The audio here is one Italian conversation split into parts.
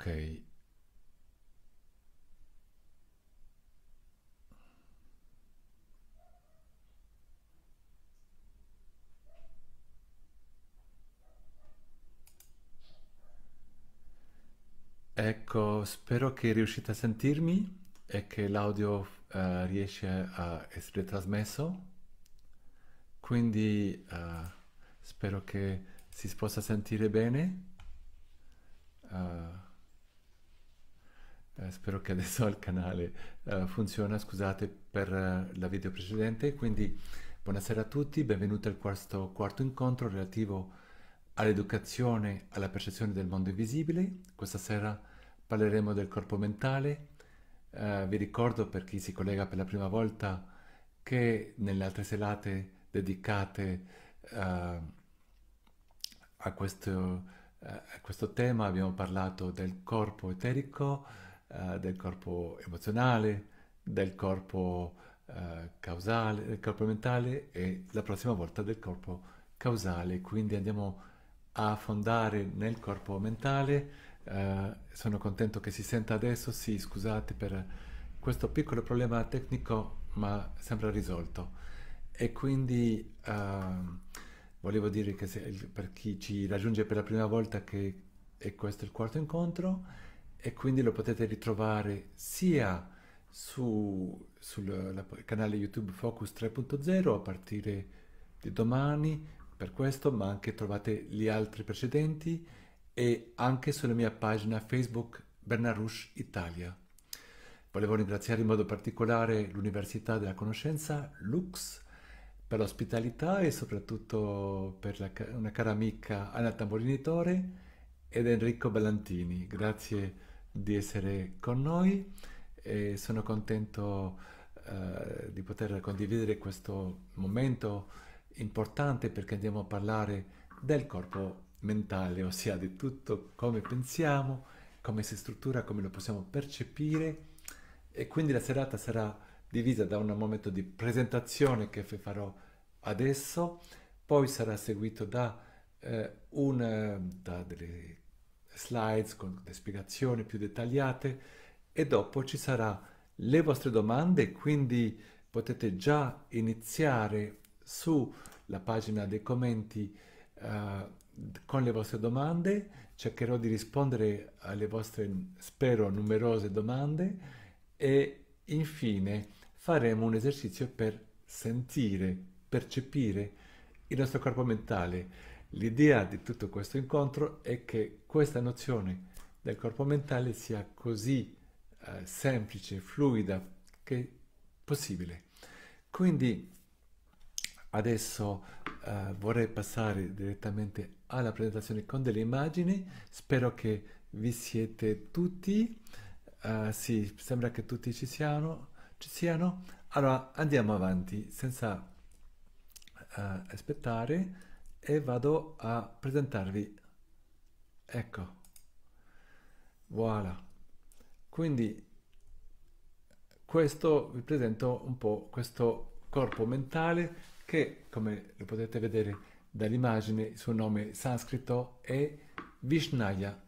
ok Ecco, spero che riuscite a sentirmi e che l'audio uh, riesce a essere trasmesso. Quindi uh, spero che si possa sentire bene. Uh, eh, spero che adesso il canale eh, funziona, scusate per eh, la video precedente, quindi buonasera a tutti, benvenuti a questo quarto incontro relativo all'educazione, alla percezione del mondo invisibile, questa sera parleremo del corpo mentale, eh, vi ricordo per chi si collega per la prima volta che nelle altre serate dedicate eh, a questo, a questo tema abbiamo parlato del corpo eterico, eh, del corpo emozionale, del corpo uh, causale, del corpo mentale e la prossima volta del corpo causale. Quindi andiamo a fondare nel corpo mentale. Uh, sono contento che si senta adesso, sì, scusate per questo piccolo problema tecnico, ma sembra risolto. E quindi ehm, volevo dire che se, per chi ci raggiunge per la prima volta che e questo è il quarto incontro, e quindi lo potete ritrovare sia su, sul la, canale YouTube Focus 3.0 a partire di domani per questo, ma anche trovate gli altri precedenti e anche sulla mia pagina Facebook Bernarush Italia. Volevo ringraziare in modo particolare l'Università della Conoscenza, Lux, per l'ospitalità e soprattutto per la, una cara amica Anna Tamborinitore ed Enrico Ballantini. Grazie di essere con noi e sono contento eh, di poter condividere questo momento importante perché andiamo a parlare del corpo mentale, ossia di tutto come pensiamo, come si struttura, come lo possiamo percepire e quindi la serata sarà divisa da un momento di presentazione che farò adesso, poi sarà seguito da, eh, un, eh, da delle slides con le spiegazioni più dettagliate e dopo ci sarà le vostre domande, quindi potete già iniziare sulla pagina dei commenti eh, con le vostre domande, cercherò di rispondere alle vostre, spero, numerose domande e infine faremo un esercizio per sentire, percepire il nostro corpo mentale L'idea di tutto questo incontro è che questa nozione del corpo mentale sia così eh, semplice, fluida che possibile. Quindi adesso eh, vorrei passare direttamente alla presentazione con delle immagini. Spero che vi siete tutti. Eh, sì, sembra che tutti ci siano. Ci siano. Allora andiamo avanti senza eh, aspettare e vado a presentarvi ecco voilà quindi questo vi presento un po' questo corpo mentale che come lo potete vedere dall'immagine il suo nome sanscrito è Vishnaya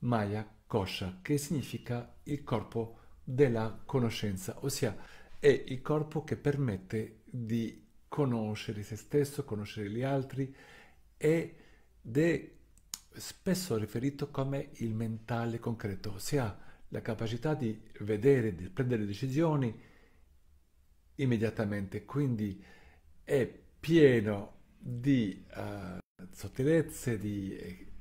Maya Kosha che significa il corpo della conoscenza ossia è il corpo che permette di conoscere se stesso, conoscere gli altri ed è spesso riferito come il mentale concreto, ossia la capacità di vedere, di prendere decisioni immediatamente, quindi è pieno di uh, sottilezze, di,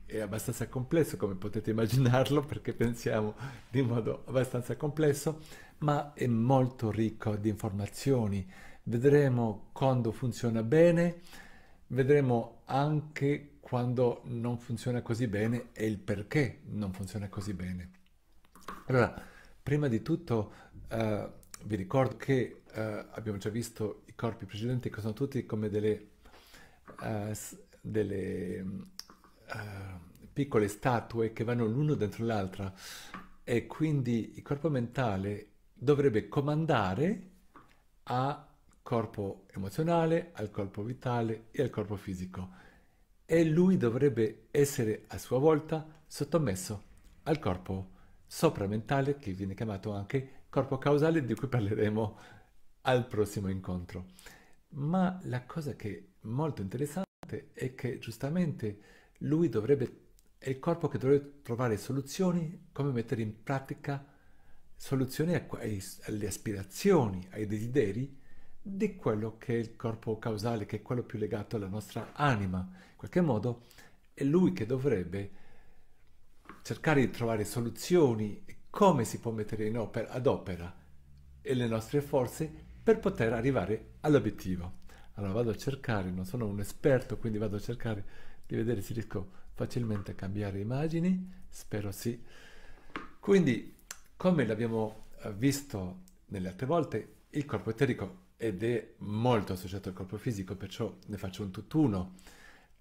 è abbastanza complesso come potete immaginarlo perché pensiamo di modo abbastanza complesso, ma è molto ricco di informazioni, vedremo quando funziona bene, vedremo anche quando non funziona così bene e il perché non funziona così bene. Allora, prima di tutto eh, vi ricordo che eh, abbiamo già visto i corpi precedenti che sono tutti come delle, eh, delle eh, piccole statue che vanno l'uno dentro l'altra e quindi il corpo mentale dovrebbe comandare a corpo emozionale, al corpo vitale e al corpo fisico e lui dovrebbe essere a sua volta sottomesso al corpo sopramentale che viene chiamato anche corpo causale di cui parleremo al prossimo incontro. Ma la cosa che è molto interessante è che giustamente lui dovrebbe è il corpo che dovrebbe trovare soluzioni, come mettere in pratica soluzioni alle aspirazioni, ai desideri di quello che è il corpo causale, che è quello più legato alla nostra anima. In qualche modo è lui che dovrebbe cercare di trovare soluzioni e come si può mettere opera, ad opera e le nostre forze per poter arrivare all'obiettivo. Allora vado a cercare, non sono un esperto, quindi vado a cercare di vedere se riesco facilmente a cambiare immagini, spero sì. Quindi, come l'abbiamo eh, visto nelle altre volte, il corpo eterico ed è molto associato al corpo fisico, perciò ne faccio un tutt'uno.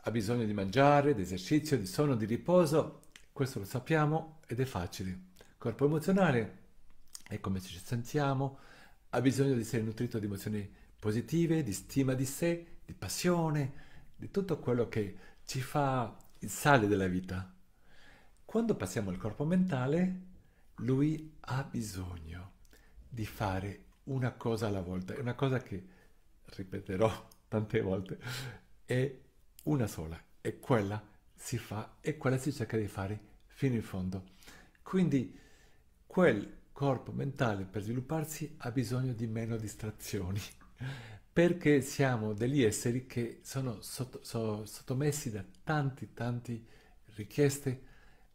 Ha bisogno di mangiare, di esercizio, di sonno, di riposo, questo lo sappiamo ed è facile. Corpo emozionale è come ci sentiamo, ha bisogno di essere nutrito di emozioni positive, di stima di sé, di passione, di tutto quello che ci fa il sale della vita. Quando passiamo al corpo mentale, lui ha bisogno di fare una cosa alla volta. È una cosa che ripeterò tante volte. È una sola e quella si fa e quella si cerca di fare fino in fondo. Quindi quel corpo mentale per svilupparsi ha bisogno di meno distrazioni perché siamo degli esseri che sono sotto, so, sottomessi da tanti tanti richieste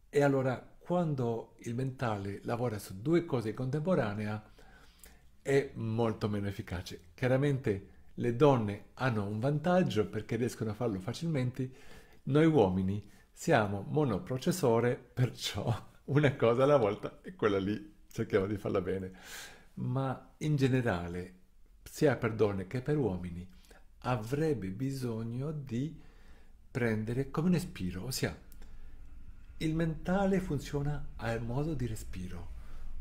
e allora quando il mentale lavora su due cose in contemporanea è molto meno efficace. Chiaramente le donne hanno un vantaggio perché riescono a farlo facilmente, noi uomini siamo monoprocessore, perciò una cosa alla volta e quella lì cerchiamo di farla bene. Ma in generale, sia per donne che per uomini, avrebbe bisogno di prendere come un respiro, ossia il mentale funziona al modo di respiro.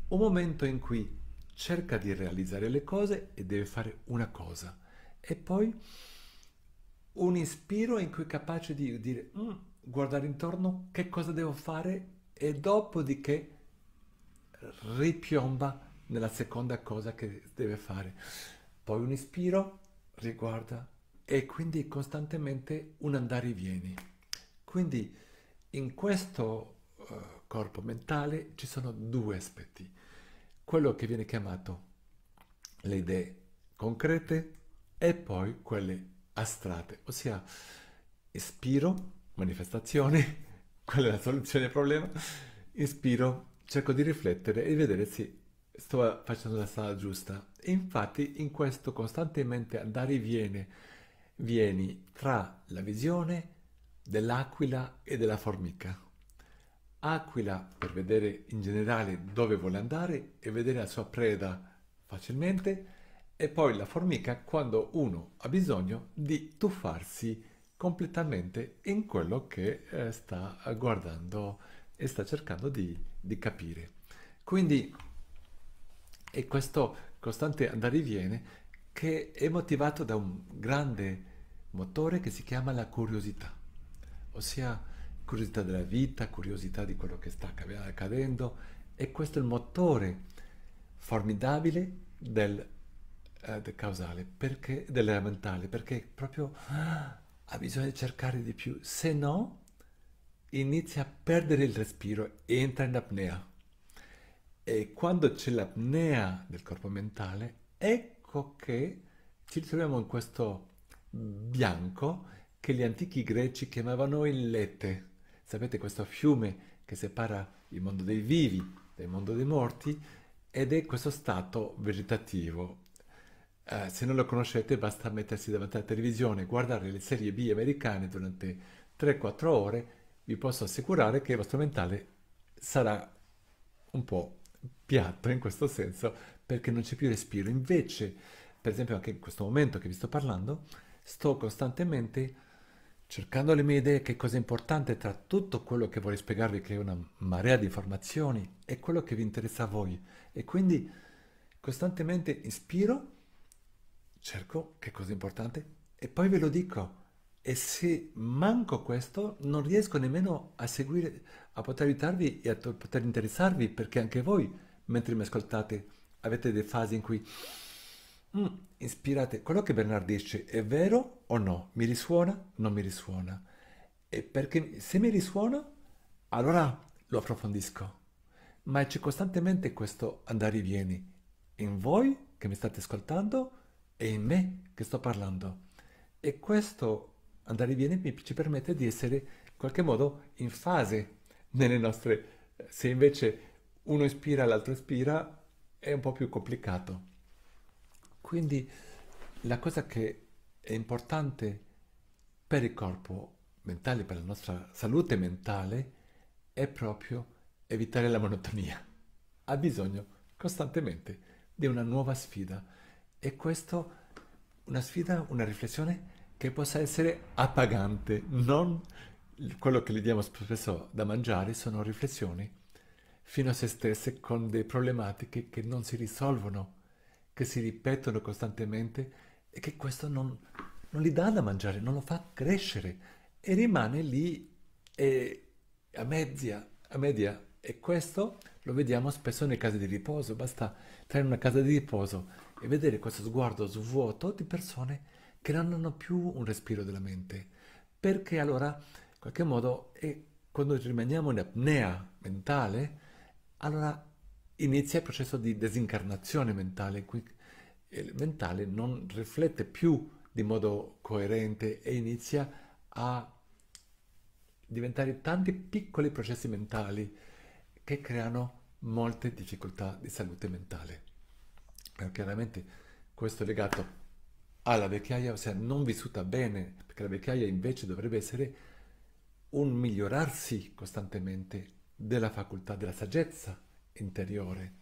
Un momento in cui cerca di realizzare le cose e deve fare una cosa. E poi un ispiro in cui è capace di dire, mm, guardare intorno, che cosa devo fare e dopodiché ripiomba nella seconda cosa che deve fare. Poi un ispiro, riguarda e quindi costantemente un andare e vieni. Quindi in questo uh, corpo mentale ci sono due aspetti quello che viene chiamato le idee concrete e poi quelle astrate, ossia ispiro, manifestazione, qual è la soluzione al problema, ispiro, cerco di riflettere e di vedere se sto facendo la strada giusta. E infatti in questo costantemente andare e viene, vieni tra la visione dell'aquila e della formica, Aquila per vedere in generale dove vuole andare e vedere la sua preda facilmente e poi la formica quando uno ha bisogno di tuffarsi completamente in quello che eh, sta guardando e sta cercando di, di capire. Quindi è questo costante andare e viene che è motivato da un grande motore che si chiama la curiosità, ossia curiosità della vita, curiosità di quello che sta accadendo e questo è il motore formidabile del, eh, del causale, perché, del mentale, perché proprio ah, ha bisogno di cercare di più, se no inizia a perdere il respiro, entra in apnea. E quando c'è l'apnea del corpo mentale, ecco che ci ritroviamo in questo bianco che gli antichi greci chiamavano il lete. Sapete questo fiume che separa il mondo dei vivi dal mondo dei morti ed è questo stato vegetativo. Eh, se non lo conoscete basta mettersi davanti alla televisione e guardare le serie B americane durante 3-4 ore, vi posso assicurare che il vostro mentale sarà un po' piatto in questo senso perché non c'è più respiro. Invece, per esempio anche in questo momento che vi sto parlando, sto costantemente cercando le mie idee che cosa è importante tra tutto quello che vorrei spiegarvi, che è una marea di informazioni, e quello che vi interessa a voi. E quindi costantemente ispiro, cerco che cosa è importante e poi ve lo dico. E se manco questo, non riesco nemmeno a seguire, a poter aiutarvi e a poter interessarvi, perché anche voi, mentre mi ascoltate, avete delle fasi in cui mm, ispirate. Quello che Bernard dice è vero, o no? Mi risuona? Non mi risuona? E perché se mi risuona, allora lo approfondisco. Ma c'è costantemente questo andare e vieni in voi che mi state ascoltando e in me che sto parlando. E questo andare e vieni ci permette di essere in qualche modo in fase nelle nostre... Se invece uno ispira, l'altro ispira, è un po' più complicato. Quindi la cosa che è importante per il corpo mentale, per la nostra salute mentale, è proprio evitare la monotonia. Ha bisogno costantemente di una nuova sfida e questo una sfida, una riflessione che possa essere appagante, non quello che gli diamo spesso da mangiare sono riflessioni fino a se stesse con delle problematiche che non si risolvono, che si ripetono costantemente e che questo non, non gli dà da mangiare, non lo fa crescere e rimane lì e a, media, a media. E questo lo vediamo spesso nelle case di riposo, basta entrare in una casa di riposo e vedere questo sguardo svuoto di persone che non hanno più un respiro della mente, perché allora in qualche modo e quando rimaniamo in apnea mentale, allora inizia il processo di disincarnazione mentale in cui mentale non riflette più di modo coerente e inizia a diventare tanti piccoli processi mentali che creano molte difficoltà di salute mentale. Però chiaramente questo è legato alla vecchiaia, ossia non vissuta bene, perché la vecchiaia invece dovrebbe essere un migliorarsi costantemente della facoltà della saggezza interiore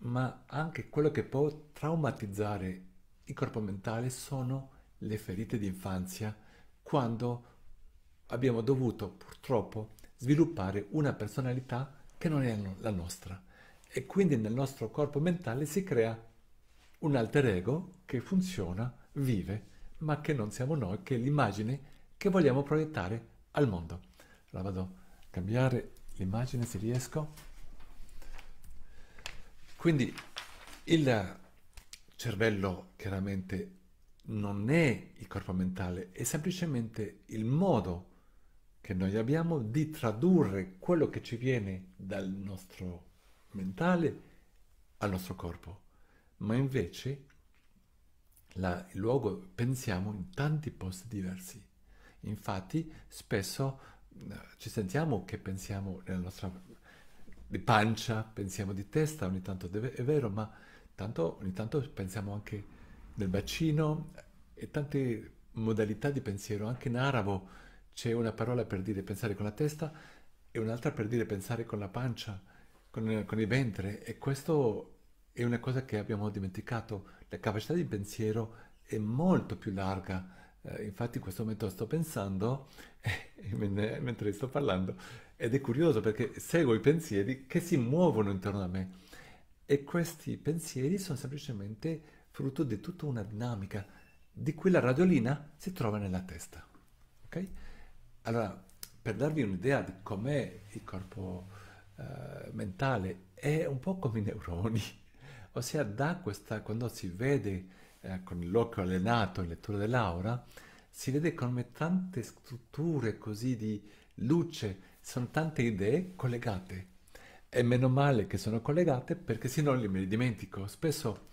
ma anche quello che può traumatizzare il corpo mentale sono le ferite di infanzia quando abbiamo dovuto purtroppo sviluppare una personalità che non è la nostra e quindi nel nostro corpo mentale si crea un alter ego che funziona, vive, ma che non siamo noi, che è l'immagine che vogliamo proiettare al mondo. Allora vado a cambiare l'immagine se riesco. Quindi il cervello chiaramente non è il corpo mentale, è semplicemente il modo che noi abbiamo di tradurre quello che ci viene dal nostro mentale al nostro corpo. Ma invece la, il luogo pensiamo in tanti posti diversi. Infatti spesso eh, ci sentiamo che pensiamo nella nostra di pancia, pensiamo di testa, ogni tanto deve, è vero, ma tanto, ogni tanto pensiamo anche del bacino e tante modalità di pensiero. Anche in arabo c'è una parola per dire pensare con la testa e un'altra per dire pensare con la pancia, con, con il ventre. E questo è una cosa che abbiamo dimenticato. La capacità di pensiero è molto più larga. Eh, infatti in questo momento sto pensando, mentre sto parlando, ed è curioso perché seguo i pensieri che si muovono intorno a me e questi pensieri sono semplicemente frutto di tutta una dinamica di cui la radiolina si trova nella testa. Okay? Allora, per darvi un'idea di com'è il corpo eh, mentale, è un po' come i neuroni, ossia da questa, quando si vede eh, con l'occhio allenato in lettura dell'aura, si vede come tante strutture così di luce sono tante idee collegate e meno male che sono collegate perché se no le me le dimentico. Spesso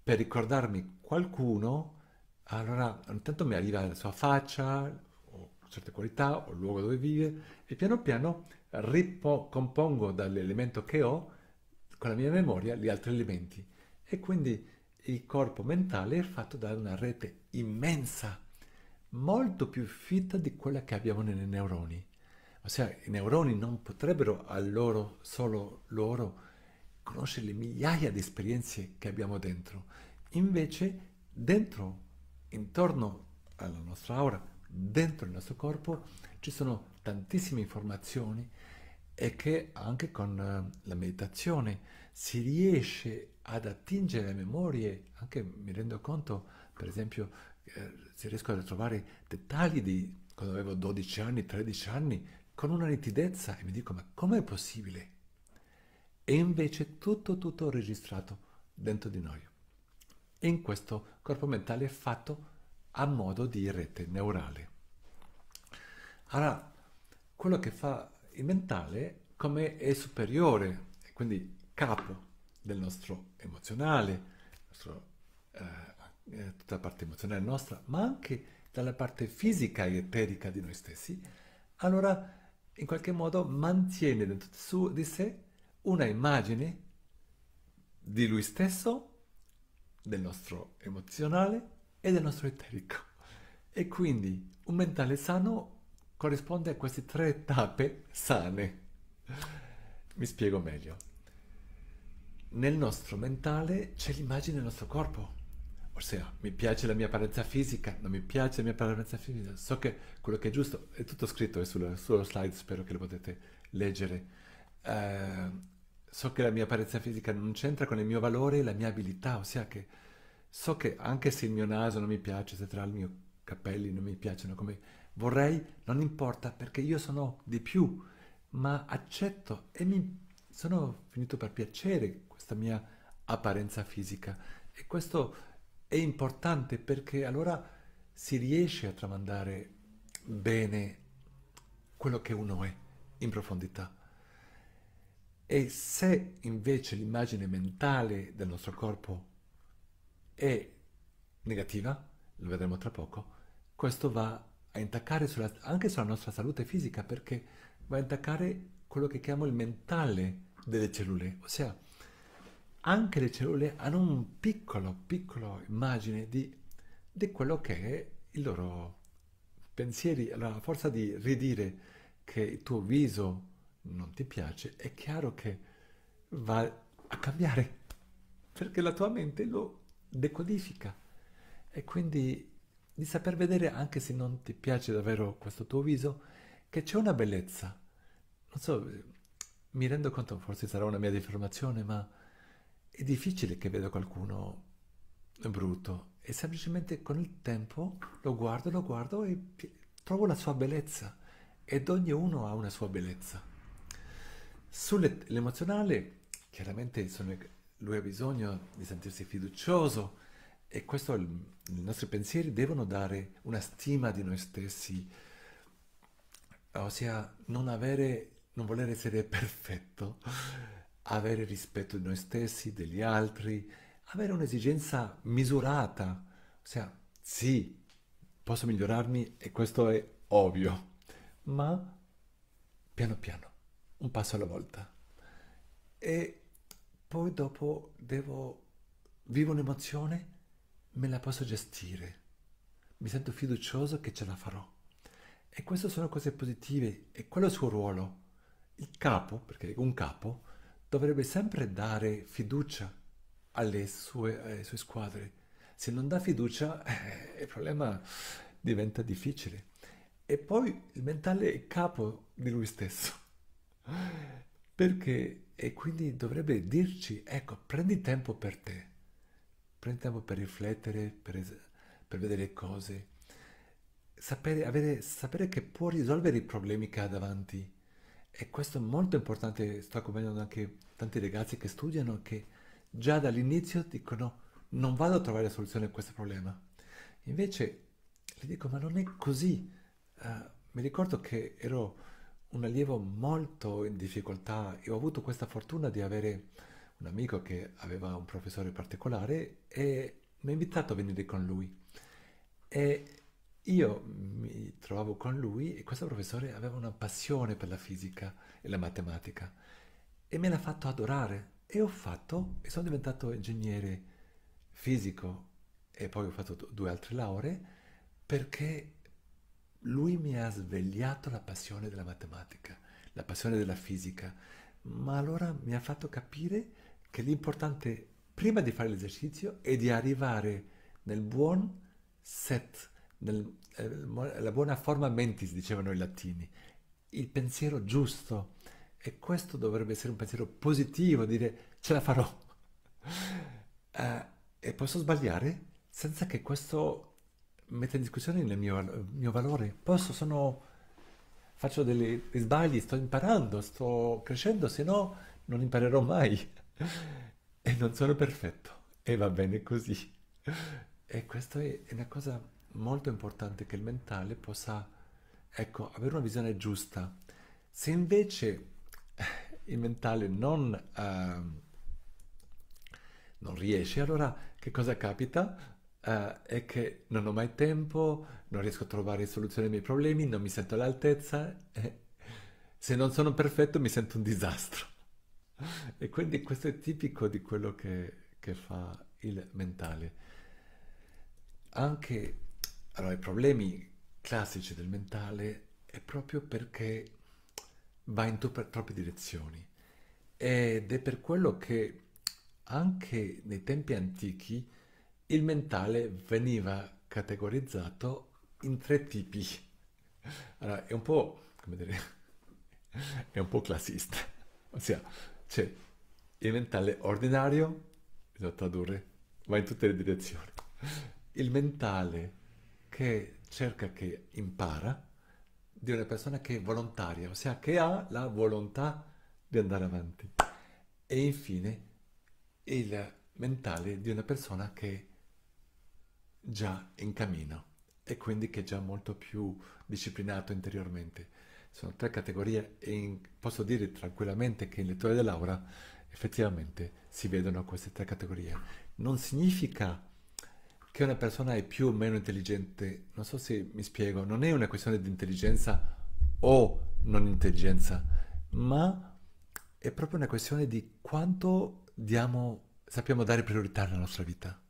per ricordarmi qualcuno, allora intanto mi arriva la sua faccia, o certe qualità, o il luogo dove vive e piano piano ricompongo dall'elemento che ho con la mia memoria gli altri elementi e quindi il corpo mentale è fatto da una rete immensa, molto più fitta di quella che abbiamo nei neuroni ossia i neuroni non potrebbero a loro, solo loro, conoscere le migliaia di esperienze che abbiamo dentro. Invece, dentro, intorno alla nostra aura, dentro il nostro corpo, ci sono tantissime informazioni e che anche con eh, la meditazione si riesce ad attingere le memorie, anche mi rendo conto, per esempio, eh, se riesco a trovare dettagli di quando avevo 12 anni, 13 anni, con una nitidezza e mi dico ma com'è possibile? E invece tutto, tutto registrato dentro di noi. E in questo corpo mentale è fatto a modo di rete neurale. Allora, quello che fa il mentale come è superiore, quindi capo del nostro emozionale, nostro, eh, eh tutta la parte emozionale nostra, ma anche dalla parte fisica e eterica di noi stessi, allora in qualche modo mantiene dentro su di sé una immagine di lui stesso, del nostro emozionale e del nostro eterico. E quindi un mentale sano corrisponde a queste tre tappe sane. Mi spiego meglio. Nel nostro mentale c'è l'immagine del nostro corpo Orsea, mi piace la mia apparenza fisica, non mi piace la mia apparenza fisica, so che quello che è giusto, è tutto scritto, è sullo, sullo slide, spero che lo potete leggere. Uh, so che la mia apparenza fisica non c'entra con il mio valore e la mia abilità, ossia che so che anche se il mio naso non mi piace, se tra i miei capelli non mi piacciono come vorrei, non importa perché io sono di più, ma accetto e mi sono finito per piacere questa mia apparenza fisica. E questo è importante perché allora si riesce a tramandare bene quello che uno è in profondità. E se invece l'immagine mentale del nostro corpo è negativa, lo vedremo tra poco, questo va a intaccare sulla, anche sulla nostra salute fisica perché va a intaccare quello che chiamo il mentale delle cellule, ossia anche le cellule hanno un piccolo, piccolo immagine di, di quello che è il loro pensieri. la forza di ridire che il tuo viso non ti piace, è chiaro che va a cambiare, perché la tua mente lo decodifica. E quindi di saper vedere, anche se non ti piace davvero questo tuo viso, che c'è una bellezza. Non so, mi rendo conto, forse sarà una mia deformazione, ma è difficile che vedo qualcuno brutto e semplicemente con il tempo lo guardo, lo guardo e trovo la sua bellezza ed ognuno ha una sua bellezza. Sull'emozionale, chiaramente sono, lui ha bisogno di sentirsi fiducioso e questo il, i nostri pensieri devono dare una stima di noi stessi, ossia non avere, non voler essere perfetto avere rispetto di noi stessi, degli altri, avere un'esigenza misurata. Ossia, sì, posso migliorarmi e questo è ovvio, ma piano piano, un passo alla volta. E poi dopo devo, vivo un'emozione, me la posso gestire, mi sento fiducioso che ce la farò. E queste sono cose positive e quello è il suo ruolo. Il capo, perché è un capo, dovrebbe sempre dare fiducia alle sue, alle sue squadre. Se non dà fiducia, eh, il problema diventa difficile. E poi il mentale è capo di lui stesso. Perché? E quindi dovrebbe dirci, ecco, prendi tempo per te, prendi tempo per riflettere, per, per vedere cose, sapere, avere, sapere che può risolvere i problemi che ha davanti e questo è molto importante, sto convenendo anche tanti ragazzi che studiano, che già dall'inizio dicono non vado a trovare la soluzione a questo problema. Invece gli dico ma non è così. Uh, mi ricordo che ero un allievo molto in difficoltà e ho avuto questa fortuna di avere un amico che aveva un professore particolare e mi ha invitato a venire con lui. E io mi trovavo con lui e questo professore aveva una passione per la fisica e la matematica e me l'ha fatto adorare e ho fatto e sono diventato ingegnere fisico e poi ho fatto due altre lauree perché lui mi ha svegliato la passione della matematica, la passione della fisica, ma allora mi ha fatto capire che l'importante prima di fare l'esercizio è di arrivare nel buon set nel, eh, la buona forma mentis, dicevano i latini, il pensiero giusto. E questo dovrebbe essere un pensiero positivo, dire ce la farò. Eh, e posso sbagliare senza che questo metta in discussione il mio, il mio valore. Posso, sono, faccio degli sbagli, sto imparando, sto crescendo, se no non imparerò mai. e non sono perfetto. E va bene così. E questa è una cosa molto importante che il mentale possa, ecco, avere una visione giusta. Se invece eh, il mentale non, eh, non riesce, allora che cosa capita? Uh, è che non ho mai tempo, non riesco a trovare soluzioni ai miei problemi, non mi sento all'altezza e se non sono perfetto mi sento un disastro. e quindi questo è tipico di quello che, che fa il mentale. Anche allora, i problemi classici del mentale è proprio perché va in troppe direzioni ed è per quello che anche nei tempi antichi il mentale veniva categorizzato in tre tipi. Allora, è un po', come dire, è un po' classista. Ossia, c'è il mentale ordinario, bisogna tradurre, va in tutte le direzioni. Il mentale che cerca, che impara di una persona che è volontaria, ossia che ha la volontà di andare avanti. E infine il mentale di una persona che è già in cammino e quindi che è già molto più disciplinato interiormente. Sono tre categorie e in, posso dire tranquillamente che in lettura dell'aura effettivamente si vedono queste tre categorie. Non significa che una persona è più o meno intelligente, non so se mi spiego, non è una questione di intelligenza o non intelligenza, ma è proprio una questione di quanto diamo, sappiamo dare priorità alla nostra vita.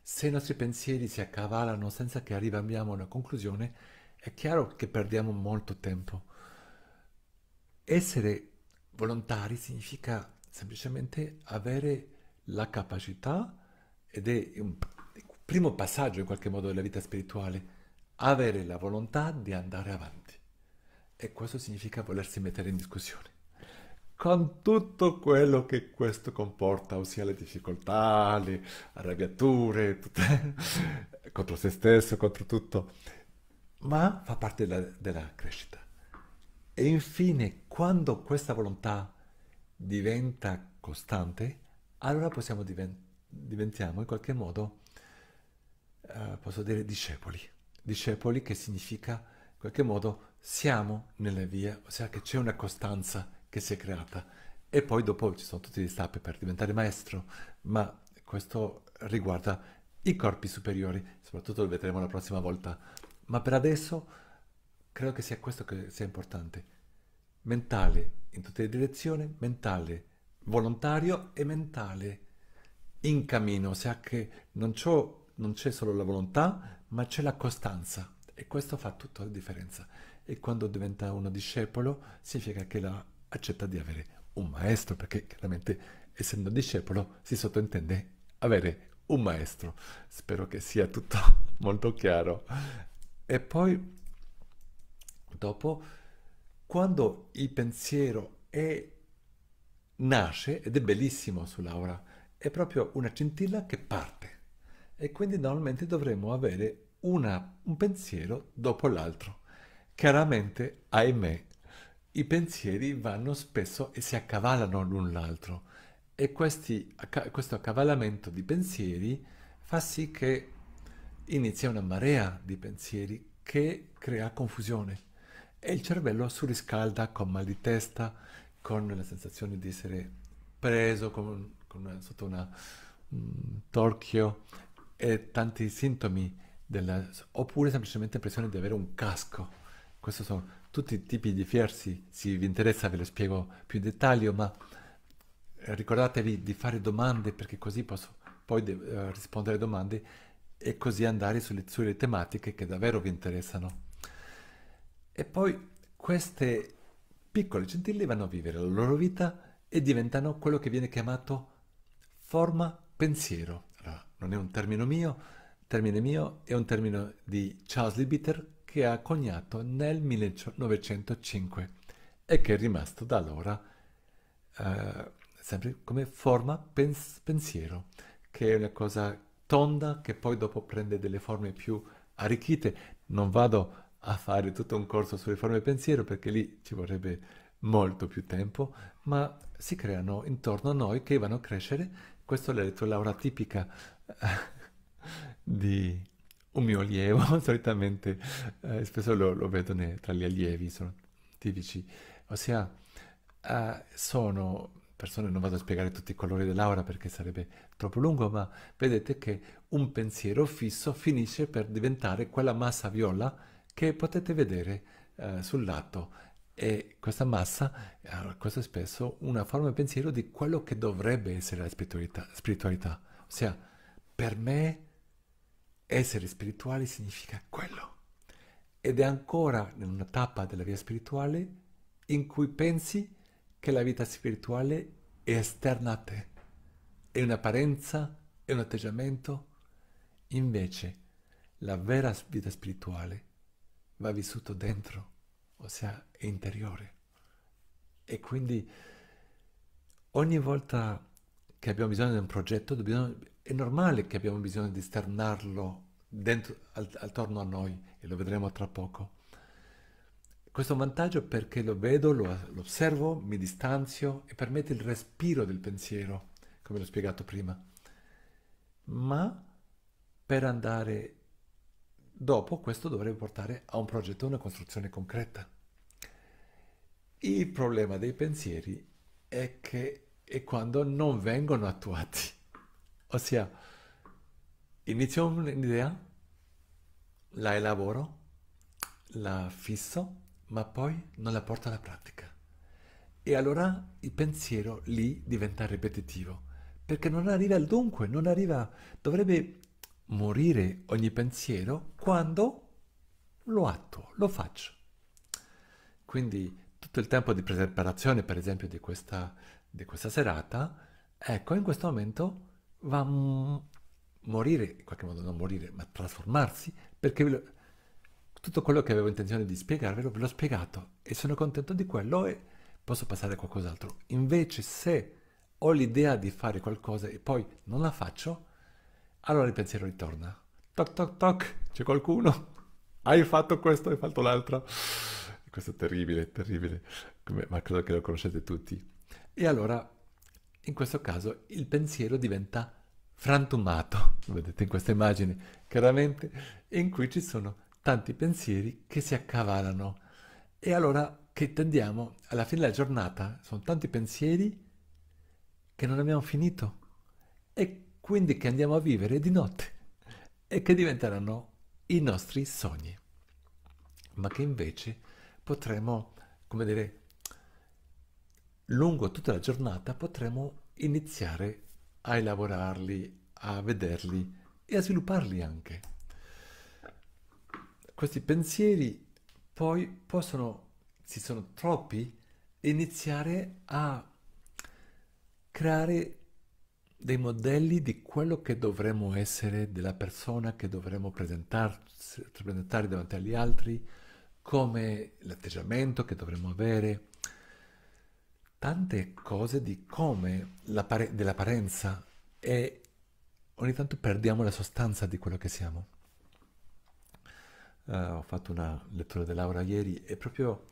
Se i nostri pensieri si accavalano senza che arriviamo a una conclusione, è chiaro che perdiamo molto tempo. Essere volontari significa semplicemente avere la capacità ed è un primo passaggio in qualche modo della vita spirituale, avere la volontà di andare avanti. E questo significa volersi mettere in discussione. Con tutto quello che questo comporta, ossia le difficoltà, le arrabbiature, tutte, contro se stesso, contro tutto, ma fa parte della, della crescita. E infine, quando questa volontà diventa costante, allora possiamo divent- diventiamo in qualche modo eh, posso dire, discepoli. Discepoli che significa, in qualche modo, siamo nella via, ossia che c'è una costanza che si è creata. E poi dopo ci sono tutti gli stappi per diventare maestro, ma questo riguarda i corpi superiori, soprattutto lo vedremo la prossima volta. Ma per adesso credo che sia questo che sia importante. Mentale in tutte le direzioni, mentale volontario e mentale in cammino, ossia che non c'ho non c'è solo la volontà, ma c'è la costanza e questo fa tutta la differenza. E quando diventa uno discepolo significa che la accetta di avere un maestro, perché chiaramente essendo discepolo si sottintende avere un maestro. Spero che sia tutto molto chiaro. E poi, dopo, quando il pensiero è, nasce, ed è bellissimo su Laura, è proprio una scintilla che parte e quindi normalmente dovremmo avere una, un pensiero dopo l'altro. Chiaramente, ahimè, i pensieri vanno spesso e si accavalano l'un l'altro e questi, questo accavalamento di pensieri fa sì che inizia una marea di pensieri che crea confusione e il cervello surriscalda con mal di testa, con la sensazione di essere preso con, con una, sotto un mm, torchio e tanti sintomi, della, oppure semplicemente l'impressione di avere un casco. Questi sono tutti i tipi di fiersi. se vi interessa ve lo spiego più in dettaglio, ma eh, ricordatevi di fare domande perché così posso poi de- eh, rispondere alle domande e così andare sulle, sulle tematiche che davvero vi interessano. E poi queste piccole gentili vanno a vivere la loro vita e diventano quello che viene chiamato forma pensiero non è un termine mio, termine mio è un termine di Charles Libiter che ha coniato nel 1905 e che è rimasto da allora eh, sempre come forma pens- pensiero, che è una cosa tonda che poi dopo prende delle forme più arricchite. Non vado a fare tutto un corso sulle forme pensiero perché lì ci vorrebbe molto più tempo, ma si creano intorno a noi che vanno a crescere. Questo l'ha detto Laura tipica di un mio allievo, solitamente eh, spesso lo, lo vedo nei, tra gli allievi, sono tipici, ossia eh, sono persone, non vado a spiegare tutti i colori dell'aura perché sarebbe troppo lungo, ma vedete che un pensiero fisso finisce per diventare quella massa viola che potete vedere eh, sul lato e questa massa, questo è spesso una forma di pensiero di quello che dovrebbe essere la spiritualità, spiritualità ossia per me essere spirituali significa quello. Ed è ancora in una tappa della via spirituale in cui pensi che la vita spirituale è esterna a te, è un'apparenza, è un atteggiamento. Invece la vera vita spirituale va vissuta dentro, ossia è interiore. E quindi ogni volta che abbiamo bisogno di un progetto dobbiamo è normale che abbiamo bisogno di esternarlo dentro, al, attorno a noi e lo vedremo tra poco. Questo vantaggio perché lo vedo, lo, lo osservo, mi distanzio e permette il respiro del pensiero, come l'ho spiegato prima. Ma per andare dopo questo dovrebbe portare a un progetto, a una costruzione concreta. Il problema dei pensieri è che è quando non vengono attuati o sea, inizio un'idea, la elaboro, la fisso, ma poi non la porto alla pratica. E allora il pensiero lì diventa ripetitivo, perché non arriva al dunque, non arriva... dovrebbe morire ogni pensiero quando lo atto, lo faccio. Quindi tutto il tempo di preparazione, per esempio, di questa, di questa serata, ecco, in questo momento va a morire, in qualche modo non morire, ma trasformarsi, perché lo, tutto quello che avevo intenzione di spiegarvelo ve l'ho spiegato e sono contento di quello e posso passare a qualcos'altro. Invece se ho l'idea di fare qualcosa e poi non la faccio, allora il pensiero ritorna. Toc toc toc, c'è qualcuno? Hai fatto questo, hai fatto l'altro. Questo è terribile, terribile, ma credo che lo conoscete tutti. E allora in questo caso il pensiero diventa frantumato, vedete in questa immagine chiaramente, in cui ci sono tanti pensieri che si accavalano e allora che tendiamo alla fine della giornata, sono tanti pensieri che non abbiamo finito e quindi che andiamo a vivere di notte e che diventeranno i nostri sogni, ma che invece potremo, come dire, lungo tutta la giornata potremo iniziare a elaborarli, a vederli e a svilupparli anche. Questi pensieri poi possono, se sono troppi, iniziare a creare dei modelli di quello che dovremmo essere, della persona che dovremmo presentare davanti agli altri, come l'atteggiamento che dovremmo avere, tante cose di come dell'apparenza e ogni tanto perdiamo la sostanza di quello che siamo. Uh, ho fatto una lettura di Laura ieri e proprio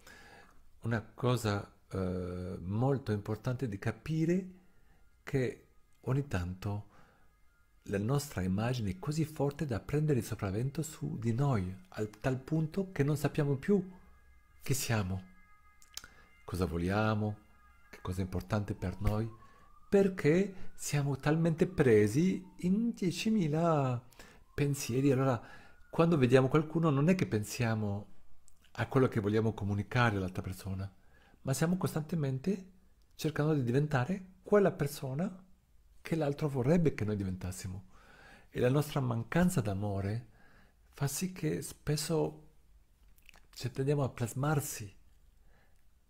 una cosa uh, molto importante di capire che ogni tanto la nostra immagine è così forte da prendere il sopravvento su di noi, al tal punto che non sappiamo più chi siamo, cosa vogliamo, cosa importante per noi, perché siamo talmente presi in 10.000 pensieri. Allora, quando vediamo qualcuno non è che pensiamo a quello che vogliamo comunicare all'altra persona, ma siamo costantemente cercando di diventare quella persona che l'altro vorrebbe che noi diventassimo. E la nostra mancanza d'amore fa sì che spesso ci tendiamo a plasmarsi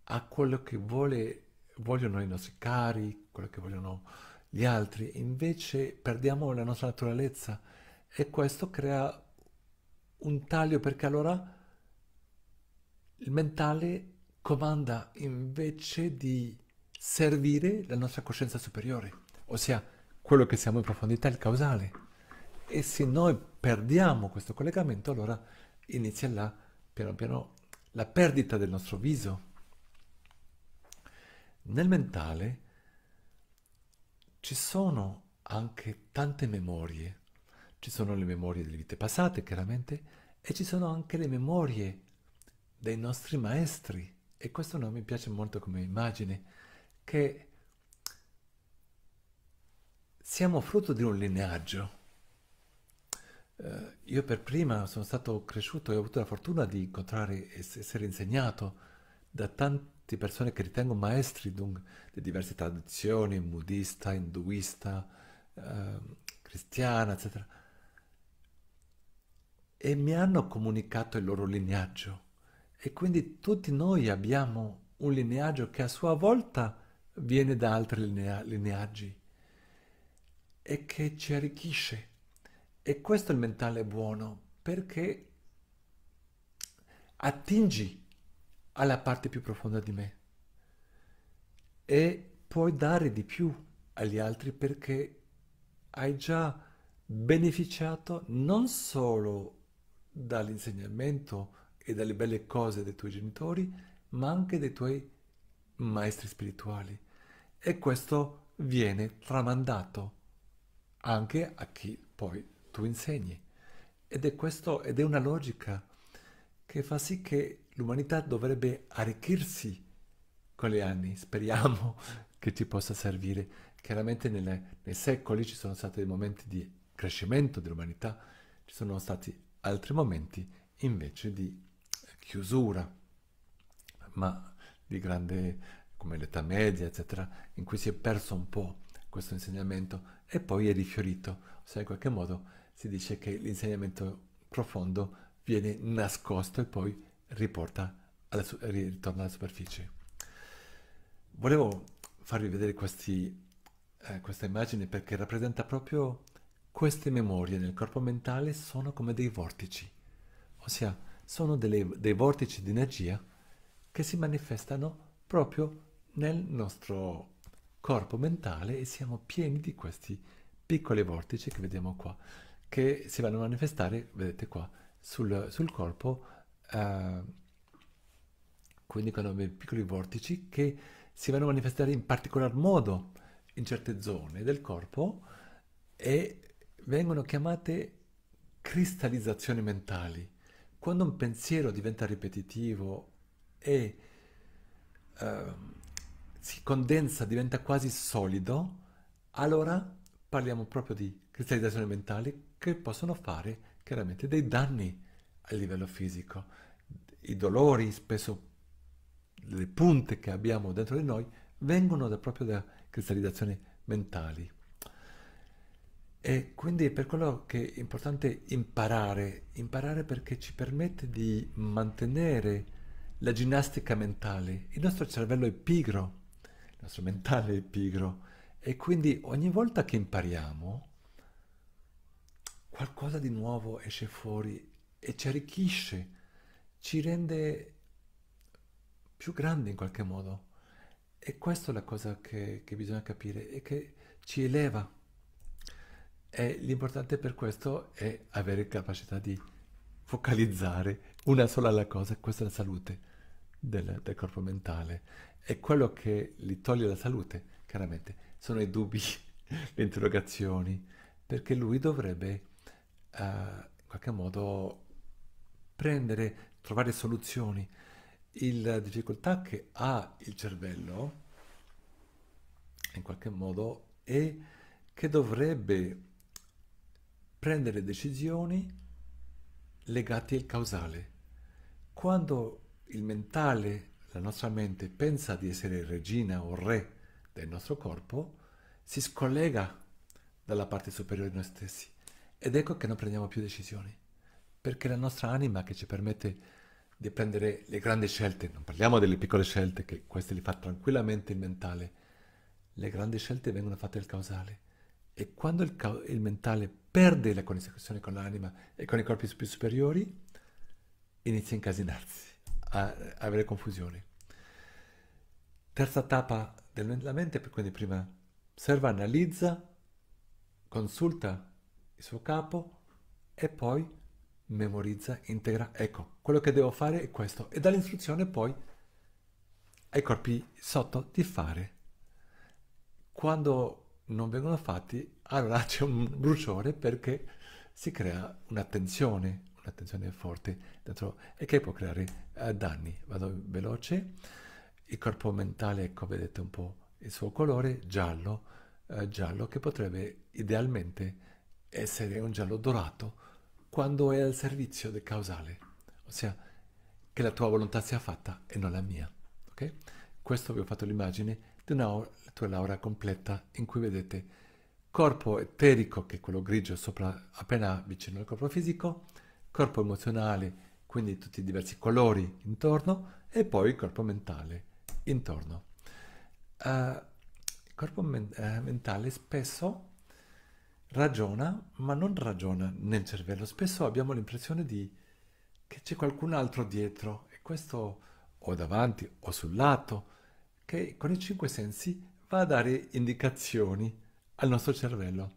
a quello che vuole vogliono i nostri cari, quello che vogliono gli altri, invece perdiamo la nostra naturalezza e questo crea un taglio perché allora il mentale comanda invece di servire la nostra coscienza superiore, ossia quello che siamo in profondità, il causale. E se noi perdiamo questo collegamento, allora inizia là, piano piano, la perdita del nostro viso, nel mentale ci sono anche tante memorie, ci sono le memorie delle vite passate chiaramente e ci sono anche le memorie dei nostri maestri e questo non mi piace molto come immagine che siamo frutto di un lineaggio. Eh, io per prima sono stato cresciuto e ho avuto la fortuna di incontrare e essere insegnato da tanti di persone che ritengo maestri di diverse tradizioni, buddista, induista, eh, cristiana, eccetera, e mi hanno comunicato il loro lineaggio. E quindi tutti noi abbiamo un lineaggio che a sua volta viene da altri linea- lineaggi e che ci arricchisce. E questo è il mentale buono, perché attingi alla parte più profonda di me e puoi dare di più agli altri perché hai già beneficiato non solo dall'insegnamento e dalle belle cose dei tuoi genitori, ma anche dei tuoi maestri spirituali. E questo viene tramandato anche a chi poi tu insegni. Ed è questo, ed è una logica che fa sì che l'umanità dovrebbe arricchirsi con gli anni, speriamo che ci possa servire. Chiaramente nelle, nei secoli ci sono stati dei momenti di crescimento dell'umanità, ci sono stati altri momenti invece di chiusura, ma di grande, come l'età media, eccetera, in cui si è perso un po' questo insegnamento e poi è rifiorito, Cioè in qualche modo si dice che l'insegnamento profondo viene nascosto e poi riporta alla, ritorna alla superficie. Volevo farvi vedere questi, eh, questa immagine perché rappresenta proprio queste memorie nel corpo mentale sono come dei vortici, ossia sono delle, dei vortici di energia che si manifestano proprio nel nostro corpo mentale e siamo pieni di questi piccoli vortici che vediamo qua, che si vanno a manifestare, vedete qua, sul, sul corpo eh, quindi quando abbiamo piccoli vortici che si vanno a manifestare in particolar modo in certe zone del corpo e vengono chiamate cristallizzazioni mentali. Quando un pensiero diventa ripetitivo e uh, si condensa, diventa quasi solido, allora parliamo proprio di cristallizzazioni mentali che possono fare chiaramente dei danni a livello fisico. I dolori, spesso le punte che abbiamo dentro di noi, vengono da, proprio da cristallizzazioni mentali. E quindi per quello che è importante imparare, imparare perché ci permette di mantenere la ginnastica mentale. Il nostro cervello è pigro, il nostro mentale è pigro e quindi ogni volta che impariamo qualcosa di nuovo esce fuori e ci arricchisce, ci rende più grandi in qualche modo. E questa è la cosa che, che bisogna capire e che ci eleva. E l'importante per questo è avere capacità di focalizzare una sola alla cosa, questa è la salute del, del corpo mentale. E quello che gli toglie la salute, chiaramente, sono i dubbi, le interrogazioni, perché lui dovrebbe uh, in qualche modo prendere, trovare soluzioni. la difficoltà che ha il cervello, in qualche modo, è che dovrebbe prendere decisioni legate al causale. Quando il mentale, la nostra mente, pensa di essere regina o re del nostro corpo, si scollega dalla parte superiore di noi stessi ed ecco che non prendiamo più decisioni perché la nostra anima che ci permette di prendere le grandi scelte, non parliamo delle piccole scelte, che queste li fa tranquillamente il mentale, le grandi scelte vengono fatte dal causale e quando il, ca- il mentale perde la connessione con l'anima e con i corpi più superiori, inizia a incasinarsi, a, a avere confusione. Terza tappa della mente, quindi prima osserva, analizza, consulta il suo capo e poi memorizza, integra. Ecco, quello che devo fare è questo. E dall'istruzione poi ai corpi sotto di fare. Quando non vengono fatti, allora c'è un bruciore perché si crea una tensione, una tensione forte dentro e che può creare eh, danni. Vado veloce, il corpo mentale, ecco, vedete un po' il suo colore giallo, eh, giallo che potrebbe idealmente essere un giallo dorato quando è al servizio del causale, ossia che la tua volontà sia fatta e non la mia. Okay? Questo vi ho fatto l'immagine di una tua laura completa in cui vedete corpo eterico, che è quello grigio sopra appena vicino al corpo fisico, corpo emozionale, quindi tutti i diversi colori intorno, e poi il corpo mentale intorno. Uh, eh, il corpo men- uh, mentale spesso ragiona, ma non ragiona nel cervello. Spesso abbiamo l'impressione di che c'è qualcun altro dietro e questo o davanti o sul lato che con i cinque sensi va a dare indicazioni al nostro cervello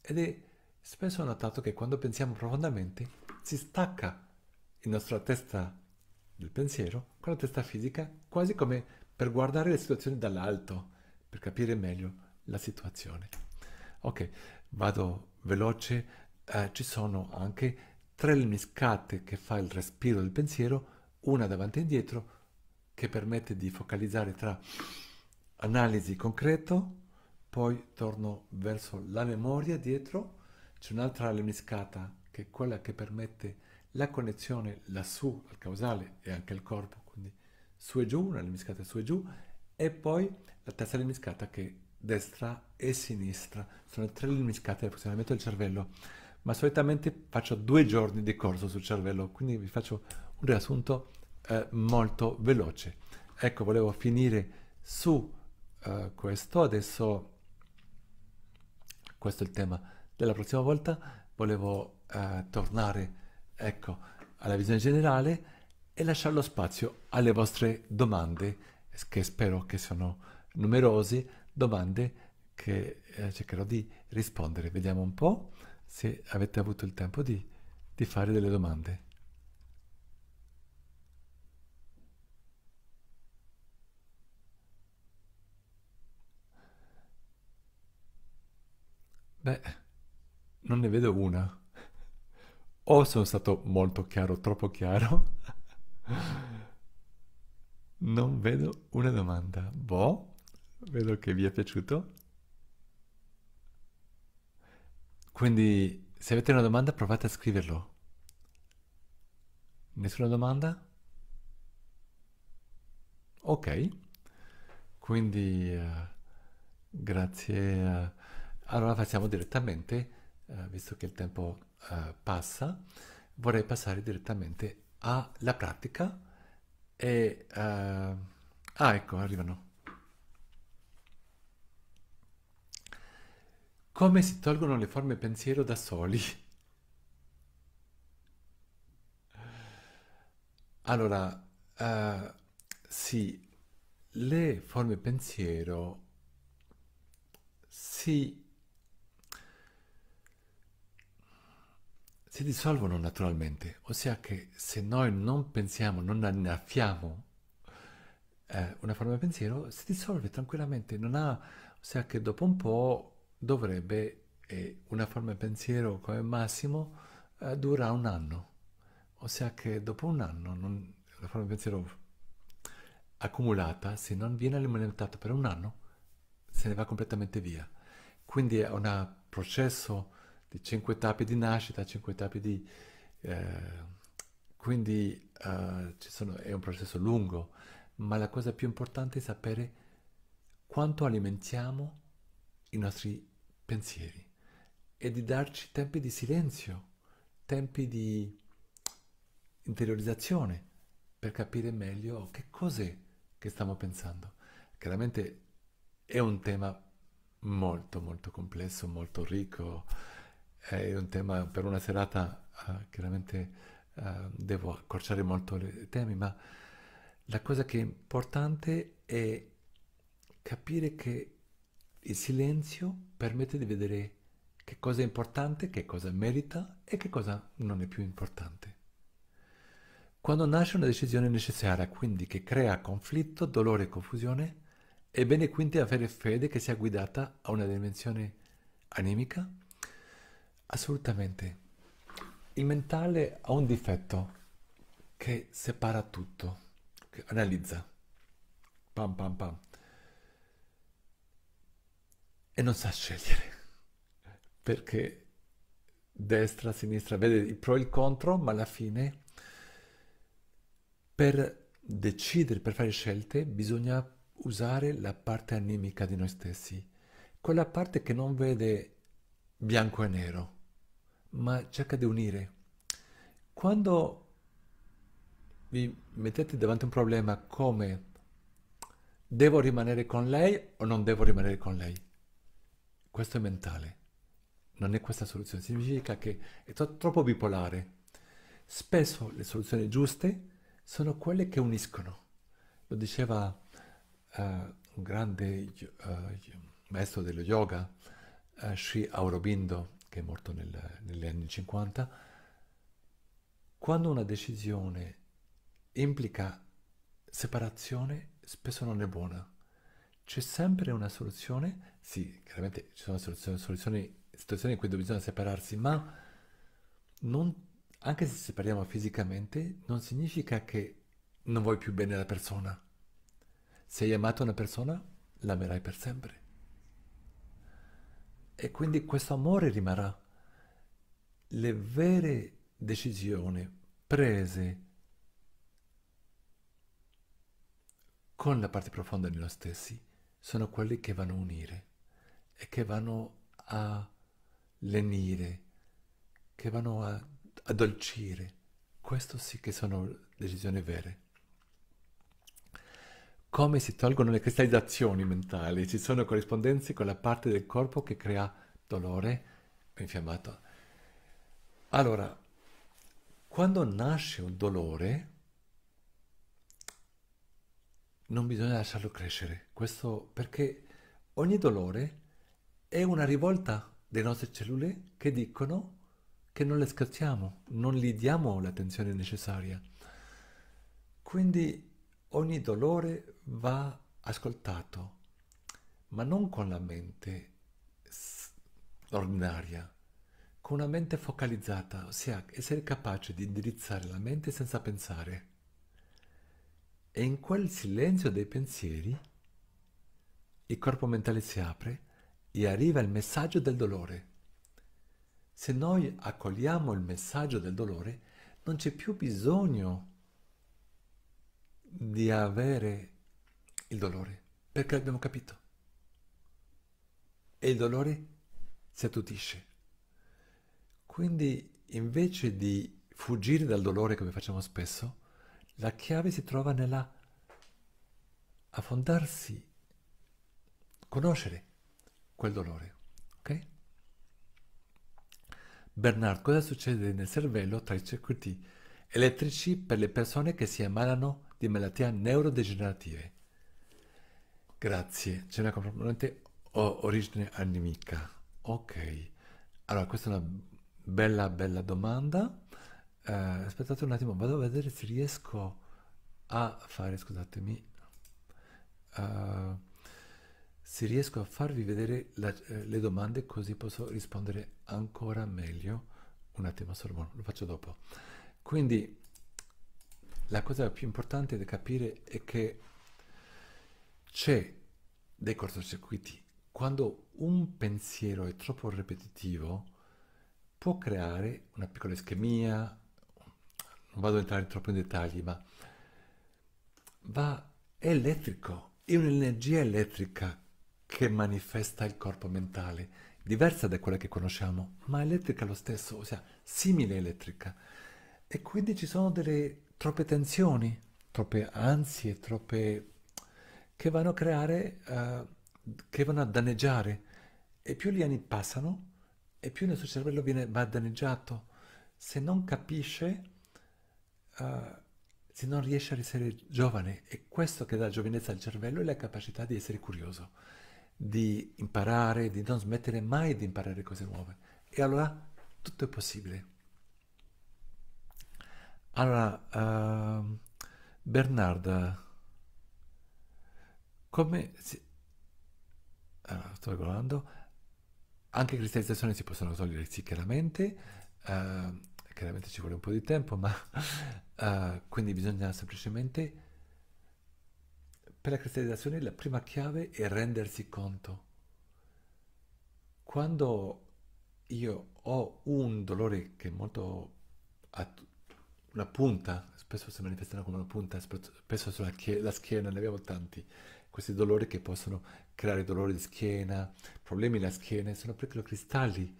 ed è spesso notato che quando pensiamo profondamente si stacca la nostra testa del pensiero con la testa fisica quasi come per guardare le situazioni dall'alto per capire meglio la situazione ok vado veloce, eh, ci sono anche tre miscate che fa il respiro del pensiero, una davanti e indietro, che permette di focalizzare tra analisi concreto, poi torno verso la memoria dietro, c'è un'altra lemniscata che è quella che permette la connessione lassù al causale e anche al corpo, quindi su e giù, una lemniscata su e giù, e poi la terza lemniscata che destra e sinistra, sono tre limniscate del funzionamento del cervello, ma solitamente faccio due giorni di corso sul cervello, quindi vi faccio un riassunto eh, molto veloce. Ecco, volevo finire su eh, questo, adesso questo è il tema della prossima volta, volevo eh, tornare ecco, alla visione generale e lasciare lo spazio alle vostre domande, che spero che siano numerosi domande che eh, cercherò di rispondere. Vediamo un po' se avete avuto il tempo di, di fare delle domande. Beh, non ne vedo una. O sono stato molto chiaro, troppo chiaro. Non vedo una domanda. Boh. Vedo che vi è piaciuto. Quindi, se avete una domanda, provate a scriverlo. Nessuna domanda? Ok. Quindi, uh, grazie. Uh, allora passiamo direttamente, uh, visto che il tempo eh, passa, vorrei passare direttamente alla pratica. E, ah, ecco, arrivano. come si tolgono le forme pensiero da soli. Allora, uh, sì, le forme pensiero si, si dissolvono naturalmente, ossia che se noi non pensiamo, non annaffiamo eh, una forma di pensiero, si dissolve tranquillamente, non ha, ossia che dopo un po' dovrebbe, eh, una forma di pensiero come massimo, eh, dura un anno. Ossia che dopo un anno non, la forma di pensiero accumulata, se non viene alimentata per un anno, se ne va completamente via. Quindi è un processo di cinque tappe di nascita, cinque tappe di... Eh, quindi eh, sono, è un processo lungo, ma la cosa più importante è sapere quanto alimentiamo i nostri pensieri e di darci tempi di silenzio, tempi di interiorizzazione per capire meglio che cos'è che stiamo pensando. Chiaramente è un tema molto molto complesso, molto ricco, è un tema per una serata, uh, chiaramente uh, devo accorciare molto i temi, ma la cosa che è importante è capire che il silenzio permette di vedere che cosa è importante, che cosa merita e che cosa non è più importante. Quando nasce una decisione necessaria, quindi che crea conflitto, dolore e confusione, è bene quindi avere fede che sia guidata a una dimensione animica? Assolutamente. Il mentale ha un difetto che separa tutto, che analizza. Pam pam pam e non sa scegliere perché destra, sinistra, vede il pro e il contro, ma alla fine per decidere, per fare scelte, bisogna usare la parte animica di noi stessi, quella parte che non vede bianco e nero, ma cerca di unire. Quando vi mettete davanti a un problema come devo rimanere con lei o non devo rimanere con lei, questo è mentale, non è questa soluzione. Significa che è to- troppo bipolare. Spesso le soluzioni giuste sono quelle che uniscono. Lo diceva uh, un grande uh, maestro dello yoga, uh, Sri Aurobindo, che è morto nel, negli anni 50. Quando una decisione implica separazione, spesso non è buona. C'è sempre una soluzione sì, chiaramente ci sono soluzioni, soluzioni, situazioni in cui bisogna separarsi, ma non, anche se separiamo fisicamente, non significa che non vuoi più bene la persona. Se hai amato una persona, l'amerai per sempre. E quindi questo amore rimarrà. Le vere decisioni prese con la parte profonda di noi stessi sono quelle che vanno a unire e che vanno a lenire, che vanno a addolcire. Questo sì che sono decisioni vere. Come si tolgono le cristallizzazioni mentali? Ci sono corrispondenze con la parte del corpo che crea dolore o infiammato. Allora, quando nasce un dolore, non bisogna lasciarlo crescere. Questo perché ogni dolore è una rivolta delle nostre cellule che dicono che non le scherziamo, non gli diamo l'attenzione necessaria. Quindi ogni dolore va ascoltato, ma non con la mente ordinaria, con una mente focalizzata, ossia essere capace di indirizzare la mente senza pensare. E in quel silenzio dei pensieri il corpo mentale si apre e arriva il messaggio del dolore. Se noi accogliamo il messaggio del dolore, non c'è più bisogno di avere il dolore, perché l'abbiamo capito. E il dolore si attutisce. Quindi invece di fuggire dal dolore come facciamo spesso, la chiave si trova nella affondarsi, conoscere quel dolore. Ok? Bernard, cosa succede nel cervello tra i circuiti elettrici per le persone che si ammalano di malattie neurodegenerative? Grazie, c'è una componente origine animica. Ok, allora questa è una bella bella domanda. Eh, aspettate un attimo, vado a vedere se riesco a fare, scusatemi. Uh, se riesco a farvi vedere la, eh, le domande così posso rispondere ancora meglio. Un attimo solo, lo faccio dopo. Quindi la cosa più importante da capire è che c'è dei cortocircuiti. Quando un pensiero è troppo ripetitivo può creare una piccola ischemia, non vado a entrare troppo in dettagli, ma va, elettrico, è un'energia elettrica che manifesta il corpo mentale, diversa da quella che conosciamo, ma elettrica lo stesso, ossia simile elettrica. E quindi ci sono delle troppe tensioni, troppe ansie, troppe che vanno a creare, uh, che vanno a danneggiare. E più gli anni passano, e più il nostro cervello viene, va danneggiato. Se non capisce, uh, se non riesce a essere giovane, è questo che dà giovinezza al cervello e la capacità di essere curioso di imparare, di non smettere mai di imparare cose nuove. E allora tutto è possibile. Allora, uh, Bernarda, come... Si... Allora, sto regolando. Anche cristallizzazioni si possono togliere, sì, chiaramente. Uh, chiaramente ci vuole un po' di tempo, ma... Uh, quindi bisogna semplicemente per la cristallizzazione la prima chiave è rendersi conto. Quando io ho un dolore che è molto... una punta, spesso si manifestano come una punta, spesso sulla la schiena, ne abbiamo tanti, questi dolori che possono creare dolori di schiena, problemi nella schiena, sono proprio cristalli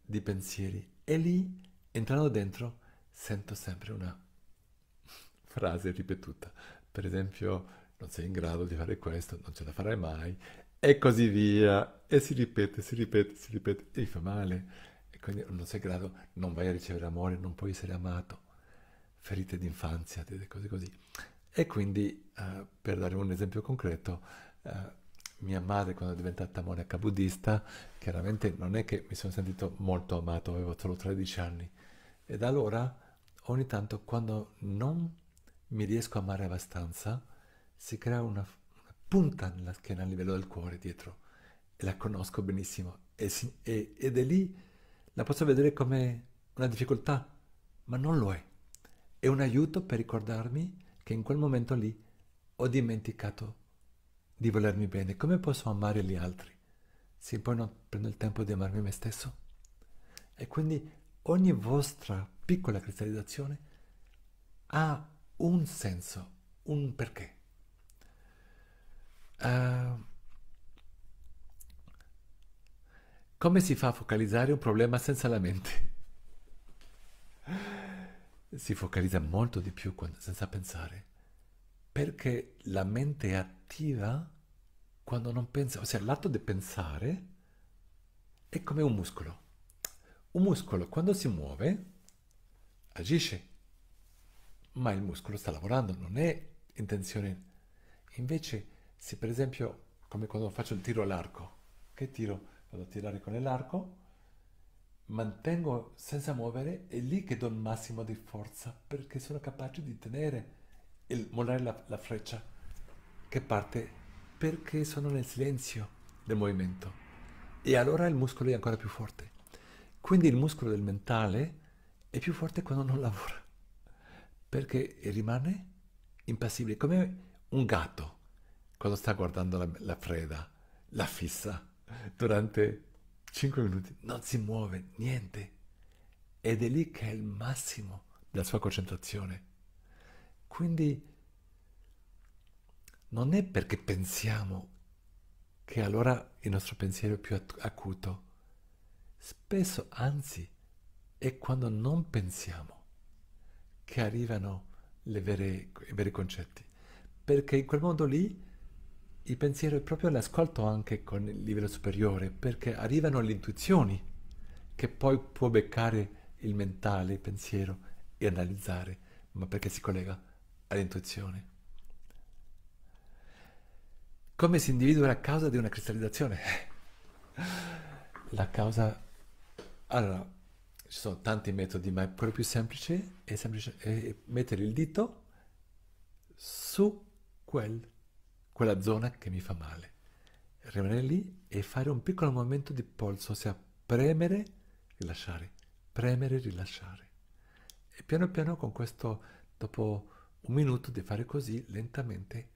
di pensieri. E lì, entrando dentro, sento sempre una frase ripetuta. Per esempio, non sei in grado di fare questo, non ce la farai mai, e così via. E si ripete, si ripete, si ripete, e fa male. E quindi non sei in grado, non vai a ricevere amore, non puoi essere amato. Ferite d'infanzia, cose così. E quindi, eh, per dare un esempio concreto, eh, mia madre quando è diventata monaca buddista, chiaramente non è che mi sono sentito molto amato, avevo solo 13 anni. E da allora, ogni tanto, quando non mi riesco a amare abbastanza, si crea una, una punta nella schiena a livello del cuore dietro e la conosco benissimo e, e, ed è lì la posso vedere come una difficoltà, ma non lo è. È un aiuto per ricordarmi che in quel momento lì ho dimenticato di volermi bene. Come posso amare gli altri se poi non prendo il tempo di amarmi me stesso? E quindi ogni vostra piccola cristallizzazione ha un senso, un perché. Eh, come si fa a focalizzare un problema senza la mente? Si focalizza molto di più quando, senza pensare, perché la mente è attiva quando non pensa, ossia l'atto di pensare è come un muscolo. Un muscolo quando si muove agisce, ma il muscolo sta lavorando, non è intenzione. Invece se per esempio, come quando faccio il tiro all'arco, che tiro? Vado a tirare con l'arco, mantengo senza muovere, è lì che do il massimo di forza, perché sono capace di tenere e mollare la, la freccia che parte, perché sono nel silenzio del movimento. E allora il muscolo è ancora più forte. Quindi il muscolo del mentale è più forte quando non lavora, perché rimane impassibile, come un gatto Cosa sta guardando la, la preda? La fissa durante 5 minuti, non si muove niente. Ed è lì che è il massimo della sua concentrazione. Quindi non è perché pensiamo che allora il nostro pensiero è più acuto. Spesso, anzi, è quando non pensiamo che arrivano le vere, i veri concetti. Perché in quel modo lì il pensiero è proprio l'ascolto anche con il livello superiore, perché arrivano le intuizioni che poi può beccare il mentale, il pensiero e analizzare, ma perché si collega all'intuizione. Come si individua la causa di una cristallizzazione? la causa... Allora, ci sono tanti metodi, ma quello più semplice è, semplice è mettere il dito su quel quella zona che mi fa male. Rimanere lì e fare un piccolo movimento di polso, ossia premere, rilasciare, premere, rilasciare. E piano piano con questo, dopo un minuto di fare così, lentamente,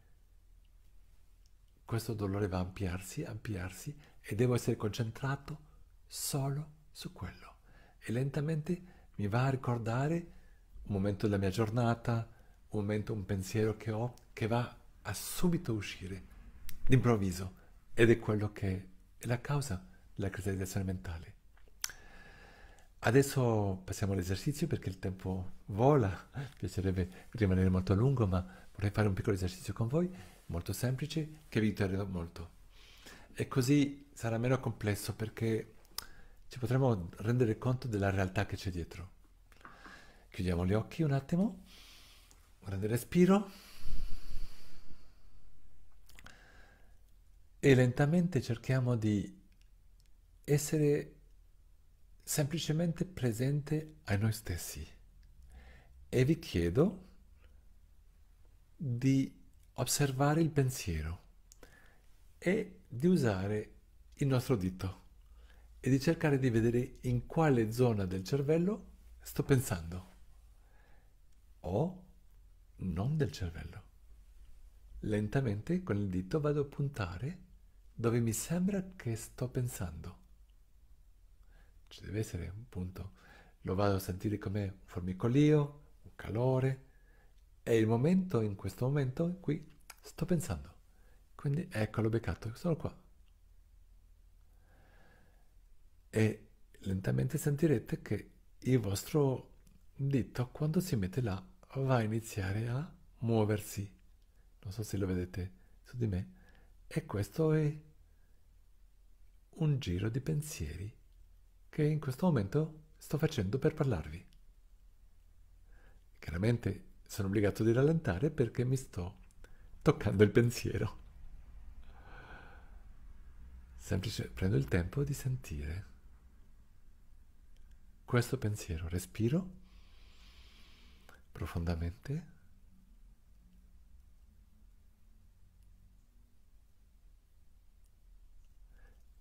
questo dolore va a ampliarsi, ampliarsi e devo essere concentrato solo su quello. E lentamente mi va a ricordare un momento della mia giornata, un momento, un pensiero che ho, che va a subito uscire d'improvviso ed è quello che è la causa della cristallizzazione mentale. Adesso passiamo all'esercizio perché il tempo vola, mi piacerebbe rimanere molto a lungo, ma vorrei fare un piccolo esercizio con voi, molto semplice, che vi aiuterà molto. E così sarà meno complesso perché ci potremo rendere conto della realtà che c'è dietro. Chiudiamo gli occhi un attimo, un grande respiro. e lentamente cerchiamo di essere semplicemente presente a noi stessi. E vi chiedo di osservare il pensiero e di usare il nostro dito e di cercare di vedere in quale zona del cervello sto pensando o non del cervello. Lentamente con il dito vado a puntare dove mi sembra che sto pensando. Ci deve essere un punto. Lo vado a sentire come un formicolio, un calore. È il momento, in questo momento, in cui sto pensando. Quindi eccolo beccato, sono qua. E lentamente sentirete che il vostro dito, quando si mette là, va a iniziare a muoversi. Non so se lo vedete su di me. E questo è un giro di pensieri che in questo momento sto facendo per parlarvi. Chiaramente sono obbligato di rallentare perché mi sto toccando il pensiero. Semplice, prendo il tempo di sentire questo pensiero, respiro profondamente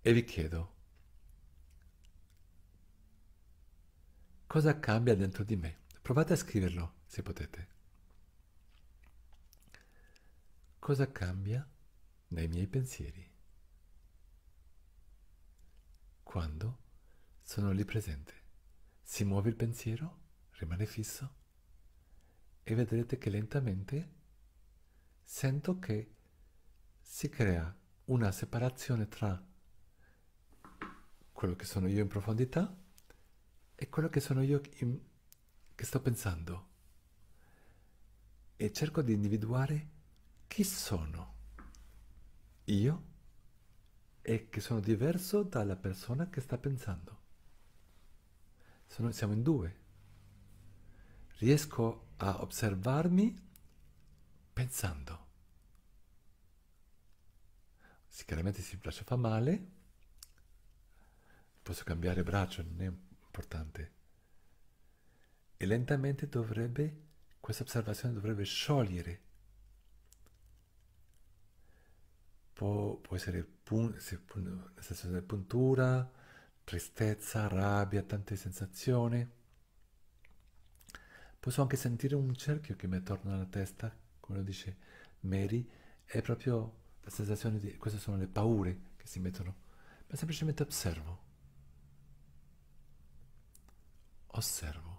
E vi chiedo, cosa cambia dentro di me? Provate a scriverlo se potete. Cosa cambia nei miei pensieri quando sono lì presente? Si muove il pensiero, rimane fisso e vedrete che lentamente sento che si crea una separazione tra quello che sono io in profondità e quello che sono io in, che sto pensando e cerco di individuare chi sono io e che sono diverso dalla persona che sta pensando. Sono, siamo in due. Riesco a osservarmi pensando. Sicuramente si piace fa male, Posso cambiare braccio, non è importante. E lentamente dovrebbe, questa osservazione dovrebbe sciogliere. Può, può essere pun- sensazione di puntura, tristezza, rabbia, tante sensazioni. Posso anche sentire un cerchio che mi attorno alla testa, come lo dice Mary, è proprio la sensazione di queste sono le paure che si mettono, ma semplicemente osservo osservo.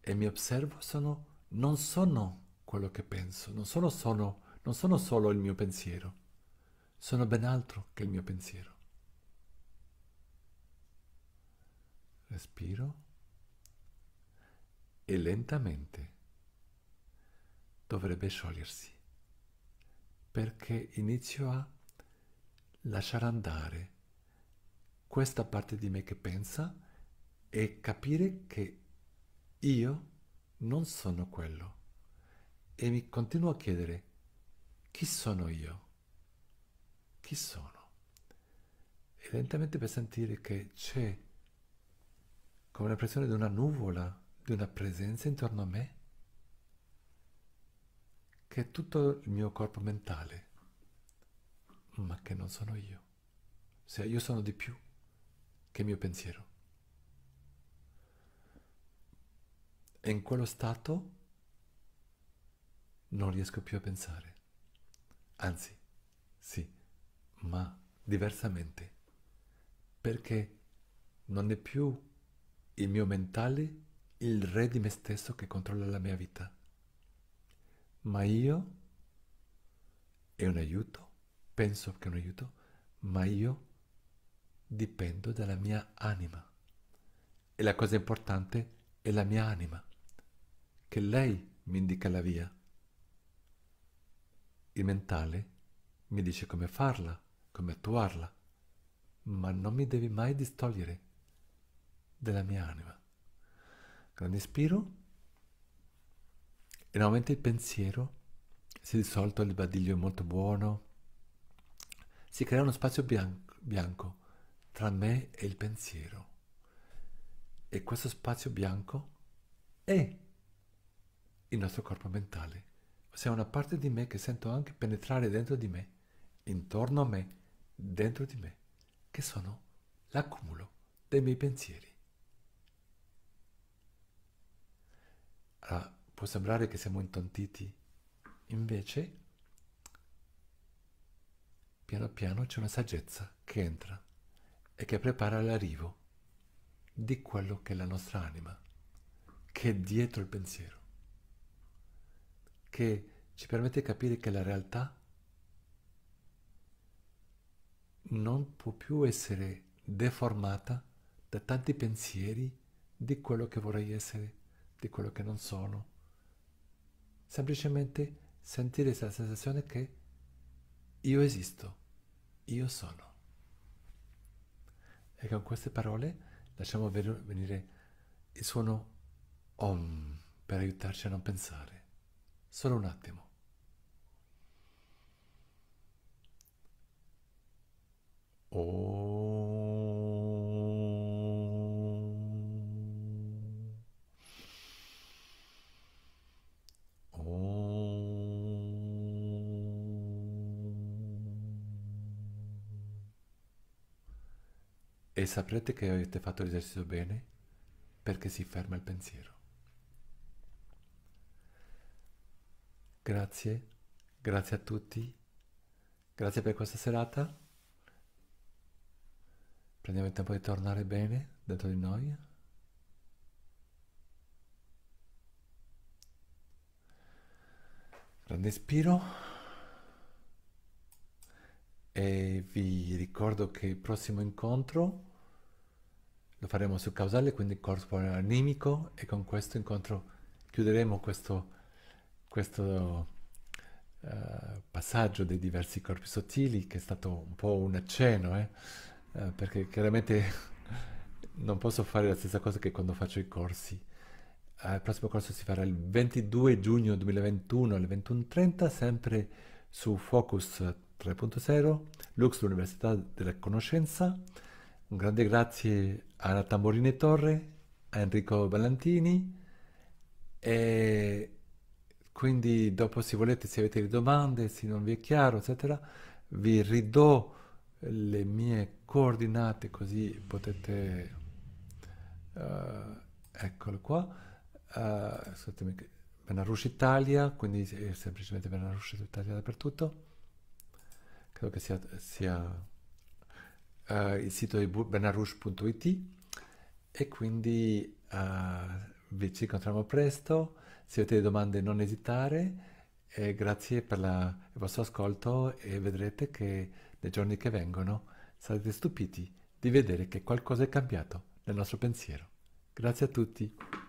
E mi osservo sono, non sono quello che penso, non sono, sono, non sono solo il mio pensiero, sono ben altro che il mio pensiero. Respiro e lentamente dovrebbe sciogliersi perché inizio a lasciare andare questa parte di me che pensa e capire che io non sono quello e mi continuo a chiedere chi sono io? Chi sono? E lentamente per sentire che c'è come la pressione di una nuvola, di una presenza intorno a me, che è tutto il mio corpo mentale ma che non sono io. Se io sono di più che mio pensiero. E in quello stato non riesco più a pensare. Anzi, sì, ma diversamente. Perché non è più il mio mentale il re di me stesso che controlla la mia vita. Ma io è un aiuto penso che è un aiuto, ma io dipendo dalla mia anima. E la cosa importante è la mia anima, che lei mi indica la via. Il mentale mi dice come farla, come attuarla, ma non mi devi mai distogliere della mia anima. Grande ispiro e nuovamente il pensiero si è dissolto, il badiglio è molto buono, si crea uno spazio bianco, bianco tra me e il pensiero. E questo spazio bianco è il nostro corpo mentale, ossia una parte di me che sento anche penetrare dentro di me, intorno a me, dentro di me, che sono l'accumulo dei miei pensieri. Allora, può sembrare che siamo intontiti, invece piano piano c'è una saggezza che entra e che prepara l'arrivo di quello che è la nostra anima, che è dietro il pensiero, che ci permette di capire che la realtà non può più essere deformata da tanti pensieri di quello che vorrei essere, di quello che non sono. Semplicemente sentire questa sensazione che io esisto io sono. E con queste parole lasciamo venire il suono OM per aiutarci a non pensare. Solo un attimo. Oh. e saprete che avete fatto l'esercizio bene perché si ferma il pensiero. Grazie, grazie a tutti, grazie per questa serata. Prendiamo il tempo di tornare bene dentro di noi. Grande ispiro. E vi ricordo che il prossimo incontro lo faremo su causale, quindi corpo animico e con questo incontro chiuderemo questo, questo uh, passaggio dei diversi corpi sottili che è stato un po' un accenno, eh? uh, perché chiaramente non posso fare la stessa cosa che quando faccio i corsi. Uh, il prossimo corso si farà il 22 giugno 2021 alle 21.30, sempre su Focus 3.0, Lux, l'Università della Conoscenza. Un grande grazie Ana Tamborini Torre, Enrico Valentini e quindi dopo se volete, se avete domande, se non vi è chiaro, eccetera, vi ridò le mie coordinate così potete... Uh, eccolo qua. Uh, scusatemi, Benarusci Italia, quindi semplicemente Benarusci Italia dappertutto. Credo che sia, sia uh, il sito di benarush.it e quindi uh, vi ci incontriamo presto. Se avete domande non esitare. E grazie per la, il vostro ascolto e vedrete che nei giorni che vengono sarete stupiti di vedere che qualcosa è cambiato nel nostro pensiero. Grazie a tutti.